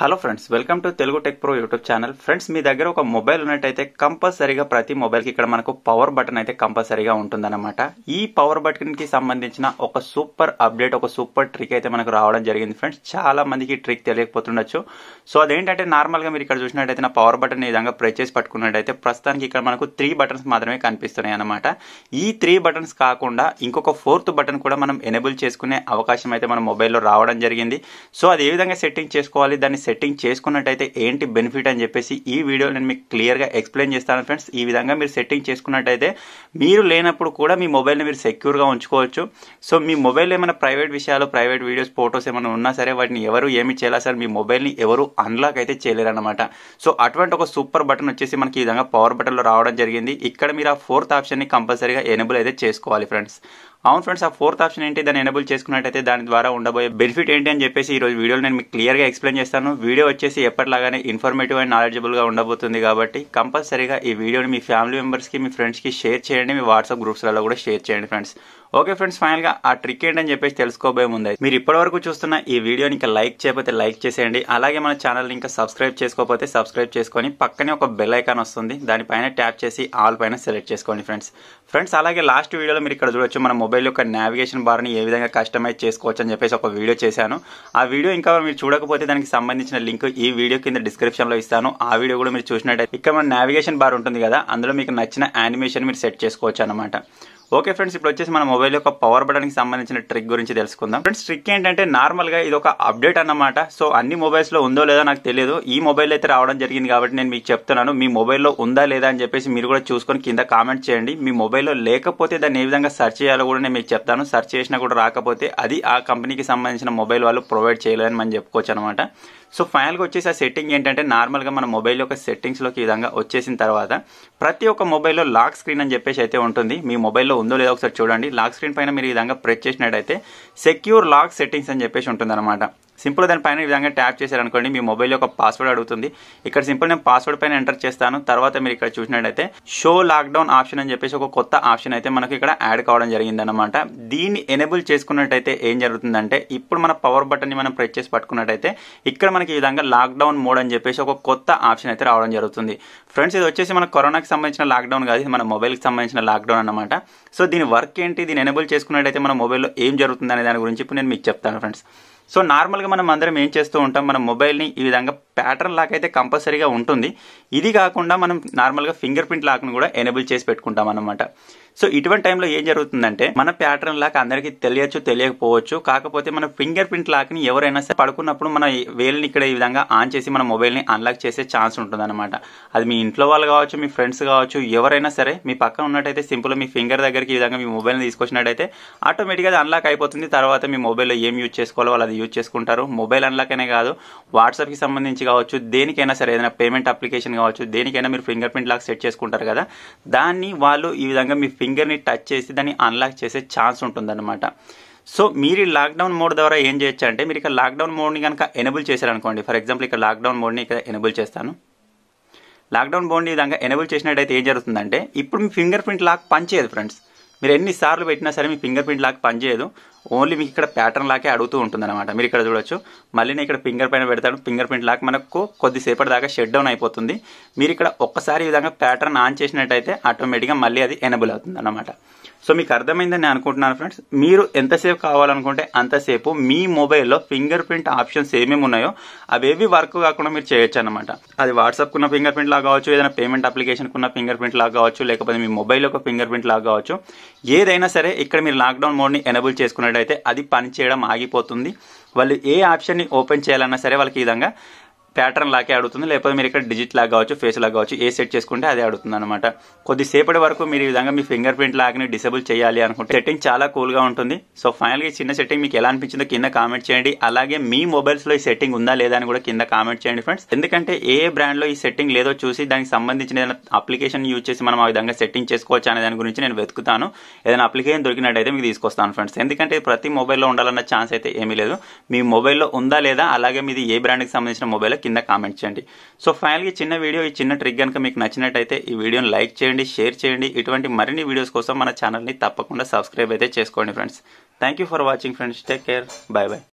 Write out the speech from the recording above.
hello friends welcome to Telugu tech pro YouTube channel friends మీ దగ్గర ఒక మొబైల్ ఉన్నట్టయితే కంపల్సరీగా ప్రతి మొబైల్కి ఇక్కడ మనకు పవర్ బటన్ అయితే కంపల్సరీగా ఉంటుందన్నమాట ఈ పవర్ బటన్కి సంబంధించిన ఒక సూపర్ అప్డేట్ ఒక సూపర్ ట్రిక్ అయితే మనకు రావడం జరిగింది ఫ్రెండ్స్ చాలా మందికి ట్రిక్ తెలియకపోతుండొచ్చు సో అదేంటంటే నార్మల్గా మీరు ఇక్కడ చూసినట్టయితే నా పవర్ బటన్ ఈ విధంగా ప్రెస్ చేసి పట్టుకున్నట్టయితే ప్రస్తుతానికి ఇక్కడ మనకు త్రీ బటన్స్ మాత్రమే కనిపిస్తున్నాయి అనమాట ఈ త్రీ బటన్స్ కాకుండా ఇంకొక ఫోర్త్ బటన్ కూడా మనం ఎనేబుల్ చేసుకునే అవకాశం అయితే మన మొబైల్లో రావడం జరిగింది సో అది ఏ విధంగా సెట్టింగ్ చేసుకోవాలి దాన్ని సెట్టింగ్ చేసుకున్నట్టయితే ఏంటి బెనిఫిట్ అని చెప్పేసి ఈ వీడియో నేను మీకు క్లియర్గా ఎక్స్ప్లెయిన్ చేస్తాను ఫ్రెండ్స్ ఈ విధంగా మీరు సెట్టింగ్ చేసుకున్నట్టయితే మీరు లేనప్పుడు కూడా మీ మొబైల్ని మీరు సెక్యూర్గా ఉంచుకోవచ్చు సో మీ మొబైల్ ఏమైనా ప్రైవేట్ విషయాలు ప్రైవేట్ వీడియోస్ ఫోటోస్ ఏమైనా ఉన్నా సరే వాటిని ఎవరు ఏమి చేయాలి సార్ మీ మొబైల్ని ఎవరు అన్లాక్ అయితే చేయలేరన్నమాట సో అటువంటి ఒక సూపర్ బటన్ వచ్చేసి మనకి ఈ విధంగా పవర్ బటన్లో రావడం జరిగింది ఇక్కడ మీరు ఆ ఫోర్త్ ఆప్షన్ని కంపల్సరీగా ఎనబుల్ అయితే చేసుకోవాలి ఫ్రెండ్స్ అవును ఫ్రెండ్స్ ఆ ఫోర్త్ ఆప్షన్ ఏంటి దాన్ని ఎనబుల్ చేసుకున్నట్టయితే దాని ద్వారా ఉండబోయే బెనిఫిట్ ఏంటి అని చెప్పేసి ఈ రోజు వీడియోలో నేను మీకు క్లియర్గా ఎక్స్ప్లెయిన్ చేస్తాను వీడియో వచ్చేసి ఎప్పటిలాగానే ఇన్ఫర్మేటివ్ అండ్ నాలెడ్జబుల్గా ఉండబోతుంది కాబట్టి కంపల్సరీగా ఈ వీడియోని మీ ఫ్యామిలీ మెంబర్స్కి మీ ఫ్రెండ్స్కి షేర్ చేయండి మీ వాట్సాప్ గ్రూప్స్లలో కూడా షేర్ చేయండి ఫ్రెండ్స్ ఓకే ఫ్రెండ్స్ ఫైనల్గా ఆ ట్రిక్ ఏంటని చెప్పేసి తెలుసుకోబోయే ముందే మీరు ఇప్పటివరకు చూస్తున్న ఈ వీడియోని ఇంకా లైక్ చేయకపోతే లైక్ చేసేయండి అలాగే మన ఛానల్ ఇంకా సబ్స్క్రైబ్ చేసుకోకపోతే సబ్స్క్రైబ్ చేసుకొని పక్కనే ఒక బెల్ ఐకాన్ వస్తుంది దానిపైన ట్యాప్ చేసి ఆల్ పైన సెలెక్ట్ చేసుకోండి ఫ్రెండ్స్ ఫ్రెండ్స్ అలాగే లాస్ట్ వీడియోలో మీరు ఇక్కడ చూడొచ్చు మన మొబైల్ యొక్క నావిగేషన్ బార్ని ఏ విధంగా కస్టమైజ్ చేసుకోవచ్చు అని చెప్పేసి ఒక వీడియో చేశాను ఆ వీడియో ఇంకా మీరు చూడకపోతే దానికి సంబంధించిన లింక్ ఈ వీడియో కింద డిస్క్రిప్షన్లో ఇస్తాను ఆ వీడియో కూడా మీరు చూసినట్టయితే ఇక్కడ మన నావిగేషన్ బార్ ఉంటుంది కదా అందులో మీకు నచ్చిన యానిమేషన్ మీరు సెట్ చేసుకోవచ్చు అనమాట ఓకే ఫ్రెండ్స్ ఇప్పుడు వచ్చేసి మన మొబైల్ యొక్క పవర్ కి సంబంధించిన ట్రిక్ గురించి తెలుసుకుందాం ఫ్రెండ్స్ ట్రిక్ ఏంటంటే నార్మల్గా ఇది ఒక అప్డేట్ అన్నమాట సో అన్ని మొబైల్స్లో ఉందో లేదో నాకు తెలియదు ఈ మొబైల్ అయితే రావడం జరిగింది కాబట్టి నేను మీకు చెప్తున్నాను మీ మొబైల్లో ఉందా లేదా అని చెప్పేసి మీరు కూడా చూసుకొని కింద కామెంట్ చేయండి మీ మొబైల్లో లేకపోతే దాన్ని ఏ విధంగా సెర్చ్ చేయాలో కూడా నేను మీకు చెప్తాను సెర్చ్ చేసినా కూడా రాకపోతే అది ఆ కంపెనీకి సంబంధించిన మొబైల్ వాళ్ళు ప్రొవైడ్ చేయలేదని మనం చెప్పుకోవచ్చు అనమాట సో ఫైనల్గా వచ్చేసి ఆ సెట్టింగ్ ఏంటంటే నార్మల్గా మన మొబైల్ యొక్క సెట్టింగ్స్లోకి ఈ విధంగా వచ్చేసిన తర్వాత ప్రతి ఒక్క మొబైల్లో లాక్ స్క్రీన్ అని చెప్పేసి అయితే ఉంటుంది మీ మొబైల్లో ఉందో లేదో ఒకసారి చూడండి లాక్ స్క్రీన్ పైన మీరు ఈ విధంగా ప్రెస్ చేసినట్టయితే సెక్యూర్ లాక్ సెట్టింగ్స్ అని చెప్పేసి అనమాట సింపుల్ పైన ఈ విధంగా ట్యాప్ చేశారనుకోండి మీ మొబైల్ యొక్క పాస్వర్డ్ అడుగుతుంది ఇక్కడ సింపుల్ నేను పాస్వర్డ్ పైన ఎంటర్ చేస్తాను తర్వాత మీరు ఇక్కడ చూసినట్టయితే షో లాక్డౌన్ ఆప్షన్ అని చెప్పేసి ఒక కొత్త ఆప్షన్ అయితే మనకు ఇక్కడ యాడ్ కావడం జరిగింది అనమాట దీన్ని ఎనేబుల్ చేసుకున్నట్టయితే ఏం జరుగుతుందంటే ఇప్పుడు మన పవర్ బటన్ని మనం ప్రెస్ చేసి పట్టుకున్నట్టయితే ఇక్కడ మనకి ఈ విధంగా లాక్డౌన్ మోడ్ అని చెప్పేసి ఒక కొత్త ఆప్షన్ అయితే రావడం జరుగుతుంది ఫ్రెండ్స్ ఇది వచ్చేసి మన కరోనాకి సంబంధించిన లాక్డౌన్ కాదు ఇది మన మొబైల్కి సంబంధించిన లాక్డౌన్ అనమాట సో దీని వర్క్ ఏంటి దీన్ని ఎనేబుల్ చేసుకున్నట్టయితే మన మొబైల్లో ఏం జరుగుతుంది అనే దాని గురించి ఇప్పుడు నేను మీకు చెప్తాను ఫ్రెండ్స్ సో నార్మల్గా మనం అందరం ఏం చేస్తూ ఉంటాం మన మొబైల్ని ఈ విధంగా ప్యాటర్న్ లాక్ అయితే కంపల్సరీగా ఉంటుంది ఇది కాకుండా మనం నార్మల్గా ఫింగర్ ప్రింట్ లాక్ను కూడా ఎనేబుల్ చేసి పెట్టుకుంటాం అనమాట సో ఇటువంటి టైంలో ఏం జరుగుతుందంటే మన ప్యాటర్న్ లాక్ అందరికీ తెలియచ్చు తెలియకపోవచ్చు కాకపోతే మన ఫింగర్ ప్రింట్ లాక్ని ఎవరైనా సరే పడుకున్నప్పుడు మన వేల్ని ఇక్కడ ఈ విధంగా ఆన్ చేసి మన మొబైల్ని అన్లాక్ చేసే ఛాన్స్ అనమాట అది మీ ఇంట్లో వాళ్ళు కావచ్చు మీ ఫ్రెండ్స్ కావచ్చు ఎవరైనా సరే మీ పక్కన ఉన్నట్టయితే సింపుల్ మీ ఫింగర్ దగ్గరికి ఈ విధంగా మీ మొబైల్ని తీసుకొచ్చినట్టయితే ఆటోమేటిక్గా గా అన్లాక్ అయిపోతుంది తర్వాత మీ మొబైల్లో ఏం యూజ్ చేసుకోవాలో వాళ్ళు అది యూజ్ చేసుకుంటారు మొబైల్ అన్లాక్ అనే కాదు వాట్సాప్ కి సంబంధించి కావచ్చు దేనికైనా సరే ఏదైనా పేమెంట్ అప్లికేషన్ కావచ్చు దేనికైనా మీరు ఫింగర్ ప్రింట్ లాక్ సెట్ చేసుకుంటారు కదా దాన్ని వాళ్ళు ఈ విధంగా మీ ఫింగర్ని టచ్ చేసి దాన్ని అన్లాక్ చేసే ఛాన్స్ ఉంటుందన్నమాట సో మీరు లాక్డౌన్ మోడ్ ద్వారా ఏం చేయొచ్చు అంటే మీరు ఇక్కడ లాక్డౌన్ మోడ్ని కనుక ఎనేబుల్ చేశారనుకోండి ఫర్ ఎగ్జాంపుల్ ఇక్కడ లాక్డౌన్ మోడ్ని ఇక్కడ ఎనేబుల్ చేస్తాను లాక్డౌన్ మోడ్ని విధంగా ఎనేబుల్ చేసినట్టయితే ఏం జరుగుతుందంటే ఇప్పుడు మీ ఫింగర్ ప్రింట్ లాక్ పనిచేయదు ఫ్రెండ్స్ మీరు ఎన్నిసార్లు పెట్టినా సరే మీ ఫింగర్ ప్రింట్ లాగా పనిచేయదు ఓన్లీ మీకు ఇక్కడ ప్యాటర్న్ లాగే అడుగుతూ ఉంటుంది అనమాట మీరు ఇక్కడ చూడొచ్చు మళ్ళీ నేను ఇక్కడ ఫింగర్ పైన పెడతాను ఫింగర్ ప్రింట్ లాగా మనకు కొద్దిసేపటి దాకా షెడ్ డౌన్ అయిపోతుంది మీరు ఇక్కడ ఒక్కసారి ఈ విధంగా ప్యాటర్న్ ఆన్ చేసినట్టయితే ఆటోమేటిక్గా మళ్ళీ అది ఎనబుల్ అవుతుంది అన్నమాట సో మీకు అర్థమైందని నేను అనుకుంటున్నాను ఫ్రెండ్స్ మీరు ఎంతసేపు కావాలనుకుంటే అంతసేపు మీ మొబైల్లో ఫింగర్ ప్రింట్ ఆప్షన్స్ ఏమేమి ఉన్నాయో అవేవి వర్క్ కాకుండా మీరు చేయొచ్చు అనమాట అది వాట్సాప్ కున్న ఫింగర్ ప్రింట్ లాగా కావచ్చు ఏదైనా పేమెంట్ అప్లికేషన్ కున్న ఫింగర్ ప్రింట్ లాగా కావచ్చు లేకపోతే మీ మొబైల్ ఒక ఫింగర్ ప్రింట్ లాగా కావచ్చు ఏదైనా సరే ఇక్కడ మీరు లాక్డౌన్ మోడ్ని ఎనబుల్ చేసుకున్నట్టయితే అది పని చేయడం ఆగిపోతుంది వాళ్ళు ఏ ఆప్షన్ని ఓపెన్ చేయాలన్నా సరే వాళ్ళకి ఈ విధంగా ప్యాటర్న్ లాగే అడుగుతుంది లేకపోతే మీరు ఇక్కడ డిజిట్ లాగా కావచ్చు ఫేస్ లాగా కావచ్చు ఏ సెట్ చేసుకుంటే అదే అడుగుతుంది అనమాట కొద్దిసేపటి వరకు మీరు ఈ విధంగా మీ ఫింగర్ ప్రింట్ లాగ్ని డిసేబుల్ చేయాలి అనుకుంటే సెట్టింగ్ చాలా కూల్గా ఉంటుంది సో ఫైనల్గా గా చిన్న సెట్టింగ్ మీకు ఎలా అనిపించిందో కింద కామెంట్ చేయండి అలాగే మీ మొబైల్స్లో ఈ సెట్టింగ్ ఉందా లేదా అని కూడా కింద కామెంట్ చేయండి ఫ్రెండ్స్ ఎందుకంటే ఏ బ్రాండ్లో ఈ సెట్టింగ్ లేదో చూసి దానికి సంబంధించిన ఏదైనా అప్లికేషన్ యూజ్ చేసి మనం ఆ విధంగా సెట్టింగ్ చేసుకోవచ్చు అనే దాని గురించి నేను వెతుకుతాను ఏదైనా అప్లికేషన్ దొరికినట్టయితే మీకు తీసుకొస్తాను ఫ్రెండ్స్ ఎందుకంటే ప్రతి మొబైల్లో ఉండాలన్న ఛాన్స్ అయితే ఏమీ లేదు మీ మొబైల్లో ఉందా లేదా అలాగే మీది ఏ బ్రాండ్కి సంబంధించిన మొబైల్ కింద కామెంట్ చేయండి సో ఫైనల్గా చిన్న వీడియో ఈ చిన్న ట్రిక్ కనుక మీకు నచ్చినట్టయితే ఈ వీడియోని లైక్ చేయండి షేర్ చేయండి ఇటువంటి మరిన్ని వీడియోస్ కోసం మన ఛానల్ని తప్పకుండా సబ్స్క్రైబ్ అయితే చేసుకోండి friends thank you for watching friends take care bye bye